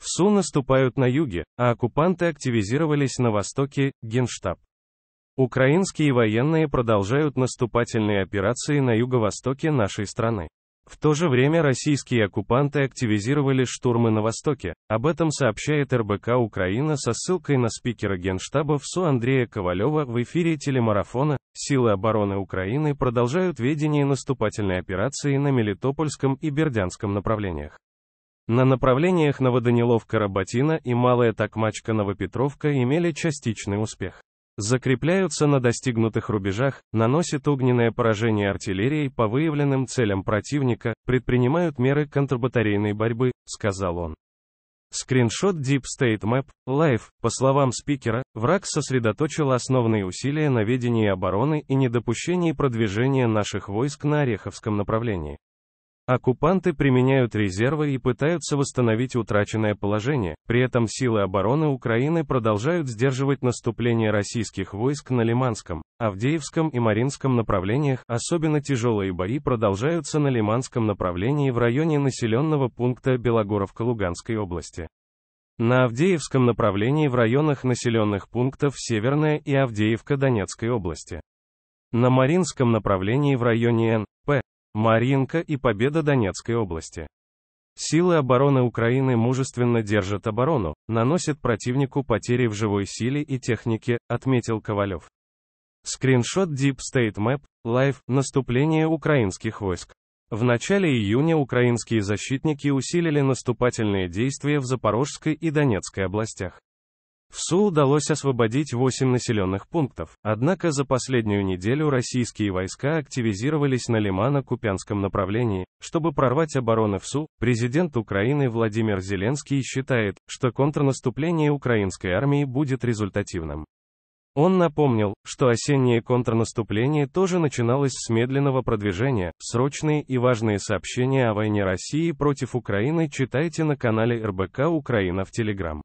ВСУ наступают на юге, а оккупанты активизировались на востоке, Генштаб. Украинские военные продолжают наступательные операции на юго-востоке нашей страны. В то же время российские оккупанты активизировали штурмы на Востоке. Об этом сообщает РБК Украина со ссылкой на спикера Генштаба ВСУ Андрея Ковалева в эфире телемарафона «Силы обороны Украины» продолжают ведение наступательной операции на Мелитопольском и Бердянском направлениях. На направлениях Новоданиловка-Работина и Малая Токмачка-Новопетровка имели частичный успех. Закрепляются на достигнутых рубежах, наносят огненное поражение артиллерией по выявленным целям противника, предпринимают меры контрбатарейной борьбы, сказал он. Скриншот Deep State Map, Live, по словам спикера, враг сосредоточил основные усилия на ведении обороны и недопущении продвижения наших войск на Ореховском направлении. Оккупанты применяют резервы и пытаются восстановить утраченное положение, при этом силы обороны Украины продолжают сдерживать наступление российских войск на Лиманском, Авдеевском и Маринском направлениях, особенно тяжелые бои продолжаются на Лиманском направлении в районе населенного пункта Белогоровка Луганской области. На Авдеевском направлении в районах населенных пунктов Северная и Авдеевка Донецкой области. На Маринском направлении в районе Н, Маринка и победа Донецкой области. Силы обороны Украины мужественно держат оборону, наносят противнику потери в живой силе и технике, отметил Ковалев. Скриншот Deep State Map, Live, наступление украинских войск. В начале июня украинские защитники усилили наступательные действия в Запорожской и Донецкой областях. ВСУ удалось освободить 8 населенных пунктов, однако за последнюю неделю российские войска активизировались на Лимано-Купянском направлении. Чтобы прорвать обороны ВСУ, президент Украины Владимир Зеленский считает, что контрнаступление украинской армии будет результативным. Он напомнил, что осеннее контрнаступление тоже начиналось с медленного продвижения. Срочные и важные сообщения о войне России против Украины читайте на канале РБК Украина в Телеграм.